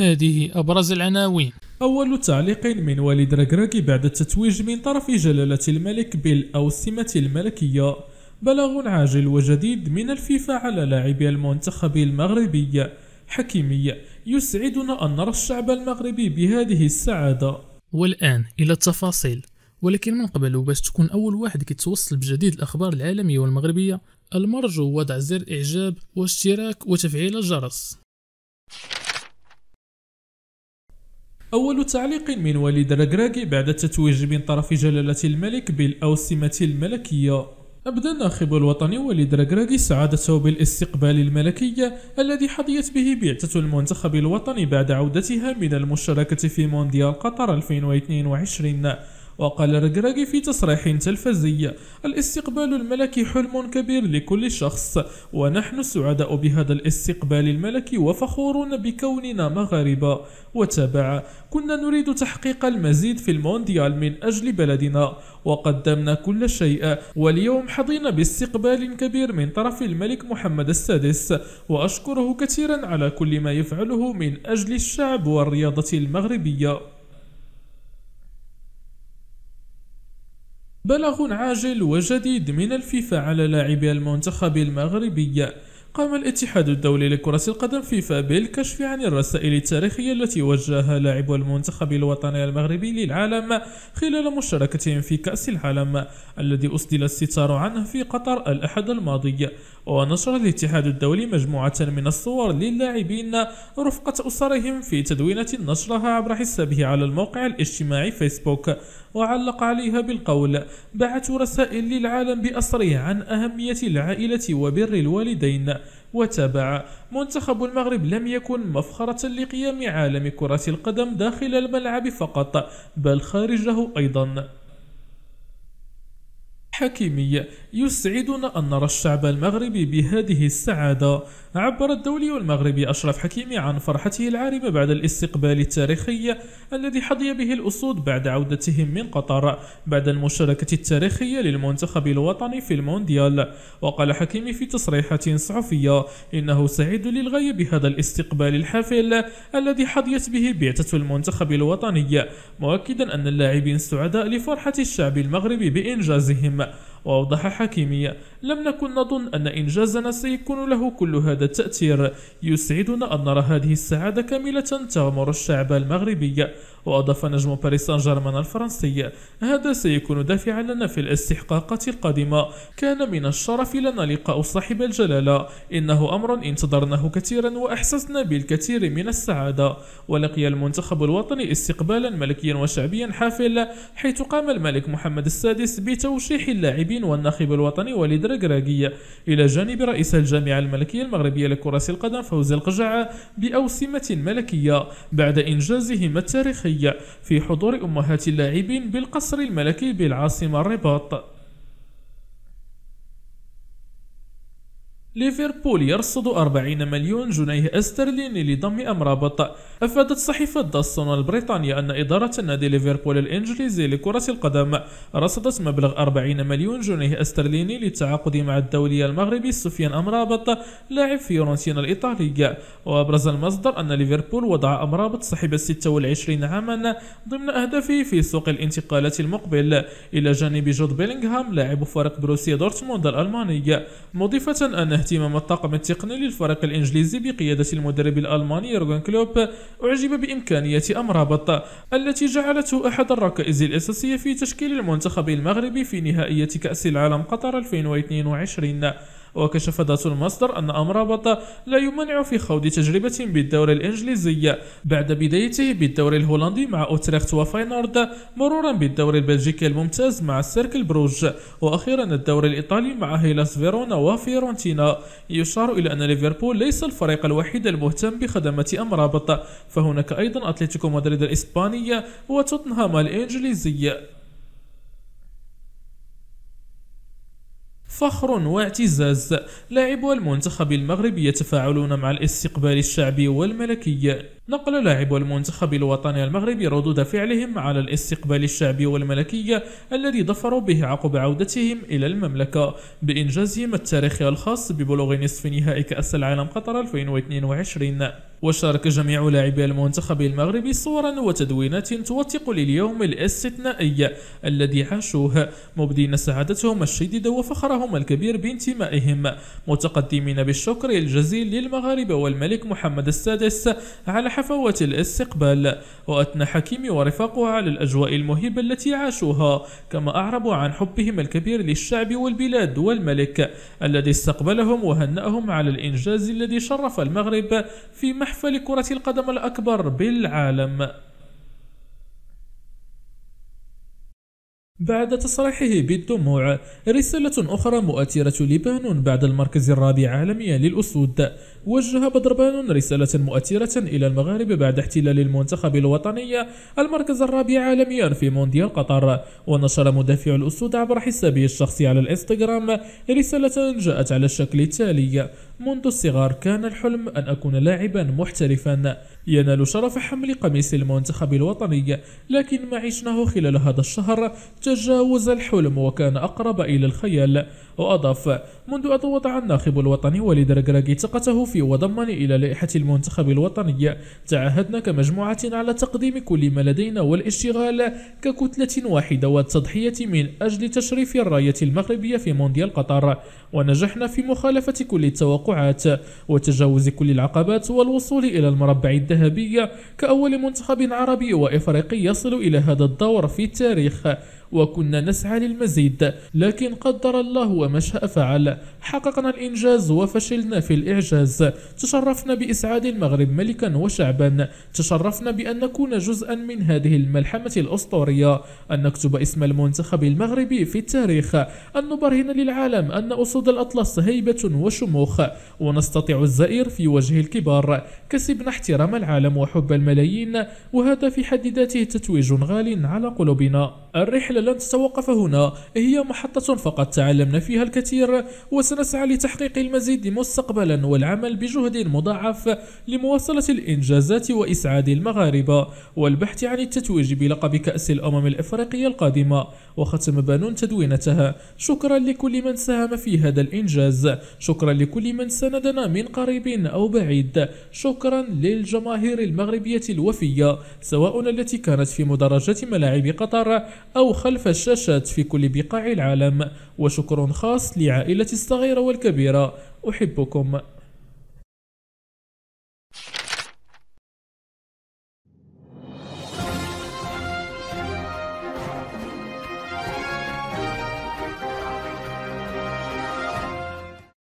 هذه أبرز العناوين أول تعليق من والد ركراكي بعد التتويج من طرف جلالة الملك بالأوسمة الملكية بلاغ عاجل وجديد من الفيفا على لاعبي المنتخب المغربي حكيمي يسعدنا أن نرى الشعب المغربي بهذه السعادة والآن إلى التفاصيل ولكن من قبل باش تكون أول واحد كيتوصل بجديد الأخبار العالمية والمغربية المرجو وضع زر إعجاب واشتراك وتفعيل الجرس أول تعليق من وليد ركراكي بعد التتويج من طرف جلالة الملك بالأوسمة الملكية أبدى الناخب الوطني وليد ركراكي سعادته بالاستقبال الملكي الذي حظيت به بعثة المنتخب الوطني بعد عودتها من المشاركة في مونديال قطر 2022 وقال رجراجي في تصريح تلفزي الاستقبال الملكي حلم كبير لكل شخص ونحن سعداء بهذا الاستقبال الملكي وفخورون بكوننا مغاربة وتابع كنا نريد تحقيق المزيد في المونديال من أجل بلدنا وقدمنا كل شيء واليوم حظينا باستقبال كبير من طرف الملك محمد السادس وأشكره كثيرا على كل ما يفعله من أجل الشعب والرياضة المغربية بلاغ عاجل وجديد من الفيفا على لاعبي المنتخب المغربي قام الاتحاد الدولي لكرة القدم فيفا بالكشف عن الرسائل التاريخية التي وجهها لاعبو المنتخب الوطني المغربي للعالم خلال مشاركتهم في كأس العالم الذي أسدل الستار عنه في قطر الأحد الماضي ونشر الاتحاد الدولي مجموعة من الصور للاعبين رفقة أسرهم في تدوينة نشرها عبر حسابه على الموقع الاجتماعي فيسبوك وعلق عليها بالقول بعثوا رسائل للعالم بأسره عن أهمية العائلة وبر الوالدين وتابع منتخب المغرب لم يكن مفخرة لقيام عالم كرة القدم داخل الملعب فقط بل خارجه أيضا حكيمي يسعدنا أن نرى الشعب المغربي بهذه السعادة عبر الدولي المغربي أشرف حكيمي عن فرحته العارمة بعد الاستقبال التاريخي الذي حظي به الأسود بعد عودتهم من قطر بعد المشاركة التاريخية للمنتخب الوطني في المونديال وقال حكيمي في تصريحات صحفية إنه سعيد للغاية بهذا الاستقبال الحافل الذي حظيت به بعثة المنتخب الوطني مؤكدا أن اللاعبين سعداء لفرحة الشعب المغربي بإنجازهم وأوضح حكيمي لم نكن نظن أن إنجازنا سيكون له كل هذا التأثير يسعدنا أن نرى هذه السعادة كاملة تغمر الشعب المغربي وأضاف نجم باريس سان جيرمان الفرنسي هذا سيكون دافعا لنا في الاستحقاقات القادمة كان من الشرف لنا لقاء صاحب الجلالة إنه أمر انتظرناه كثيرا وأحسسنا بالكثير من السعادة ولقي المنتخب الوطني استقبالا ملكيا وشعبيا حافل حيث قام الملك محمد السادس بتوشيح اللاعبين الرياضيين والناخب الوطني وليد رقراقية إلى جانب رئيس الجامعة الملكية المغربية لكرة القدم فوز القجعة بأوسمة ملكية بعد إنجازهما التاريخي في حضور أمهات اللاعبين بالقصر الملكي بالعاصمة الرباط ليفربول يرصد 40 مليون جنيه استرليني لضم أمرابط أفادت صحيفة داستون البريطانية أن إدارة نادي ليفربول الإنجليزي لكرة القدم رصدت مبلغ 40 مليون جنيه استرليني للتعاقد مع الدولي المغربي سفيان أمرابط لاعب فيورنتينا الإيطالي وأبرز المصدر أن ليفربول وضع أمرابط صاحب 26 عاما ضمن أهدافه في سوق الانتقالات المقبل إلى جانب جود بيلينغهام لاعب فريق بروسيا دورتموند الألماني مضيفة ان اهتمام الطاقم التقني للفريق الإنجليزي بقيادة المدرب الألماني يورغن كلوب أعجب بإمكانية أمرابط التي جعلته أحد الركائز الأساسية في تشكيل المنتخب المغربي في نهائية كأس العالم قطر 2022 وكشف ذات المصدر أن أمرابط لا يمانع في خوض تجربة بالدوري الإنجليزي بعد بدايته بالدوري الهولندي مع أوتريخت وفاينورد مرورا بالدوري البلجيكي الممتاز مع السيركل بروج وأخيرا الدوري الإيطالي مع هيلاس فيرونا وفيرونتينا يشار إلى أن ليفربول ليس الفريق الوحيد المهتم بخدمة أمرابط فهناك أيضا أتلتيكو مدريد الإسبانية وتوتنهام الإنجليزي فخر واعتزاز لاعبو المنتخب المغربي يتفاعلون مع الاستقبال الشعبي والملكي نقل لاعب المنتخب الوطني المغربي ردود فعلهم على الاستقبال الشعبي والملكية الذي ظفروا به عقب عودتهم إلى المملكة بإنجازهم التاريخي الخاص ببلوغ نصف نهائي كأس العالم قطر 2022 وشارك جميع لاعبي المنتخب المغربي صورا وتدوينات توثق لليوم الاستثنائي الذي عاشوه مبدين سعادتهم الشديدة وفخرهم الكبير بانتمائهم متقدمين بالشكر الجزيل للمغاربة والملك محمد السادس على حفوة الاستقبال وأثنى حكيم ورفاقه على الأجواء المهيبة التي عاشوها كما أعربوا عن حبهم الكبير للشعب والبلاد والملك الذي استقبلهم وهنأهم على الإنجاز الذي شرف المغرب في محفل كرة القدم الأكبر بالعالم بعد تصريحه بالدموع رسالة أخرى مؤثرة لبان بعد المركز الرابع عالميا للأسود وجه بدربان رسالة مؤثرة إلى المغارب بعد احتلال المنتخب الوطني المركز الرابع عالميا في مونديال قطر ونشر مدافع الأسود عبر حسابه الشخصي على الإنستغرام رسالة جاءت على الشكل التالي منذ الصغر كان الحلم أن أكون لاعبا محترفا ينال شرف حمل قميص المنتخب الوطني لكن ما عشناه خلال هذا الشهر تجاوز الحلم وكان أقرب إلى الخيال وأضاف منذ أن وضع الناخب الوطني وليد ركراكي ثقته في وضمني إلى لائحة المنتخب الوطني تعهدنا كمجموعة على تقديم كل ما لدينا والاشتغال ككتلة واحدة والتضحية من أجل تشريف الراية المغربية في مونديال قطر ونجحنا في مخالفة كل التوقع التوقعات وتجاوز كل العقبات والوصول إلى المربع الذهبي كأول منتخب عربي وإفريقي يصل إلى هذا الدور في التاريخ وكنا نسعى للمزيد لكن قدر الله وما شاء فعل حققنا الإنجاز وفشلنا في الإعجاز تشرفنا بإسعاد المغرب ملكا وشعبا تشرفنا بأن نكون جزءا من هذه الملحمة الأسطورية أن نكتب اسم المنتخب المغربي في التاريخ أن نبرهن للعالم أن أسود الأطلس هيبة وشموخ ونستطيع الزئير في وجه الكبار كسبنا احترام العالم وحب الملايين وهذا في حد ذاته تتويج غال على قلوبنا الرحلة لن تتوقف هنا هي محطة فقط تعلمنا فيها الكثير وسنسعى لتحقيق المزيد مستقبلا والعمل بجهد مضاعف لمواصلة الإنجازات وإسعاد المغاربة والبحث عن التتويج بلقب كأس الأمم الإفريقية القادمة وختم بانون تدوينتها شكرا لكل من ساهم في هذا الإنجاز شكرا لكل من سندنا من قريب أو بعيد شكرا للجماهير المغربية الوفية سواء التي كانت في مدرجات ملاعب قطر أو خارج خلف الشاشات في كل بقاع العالم وشكر خاص لعائلتي الصغيرة والكبيرة أحبكم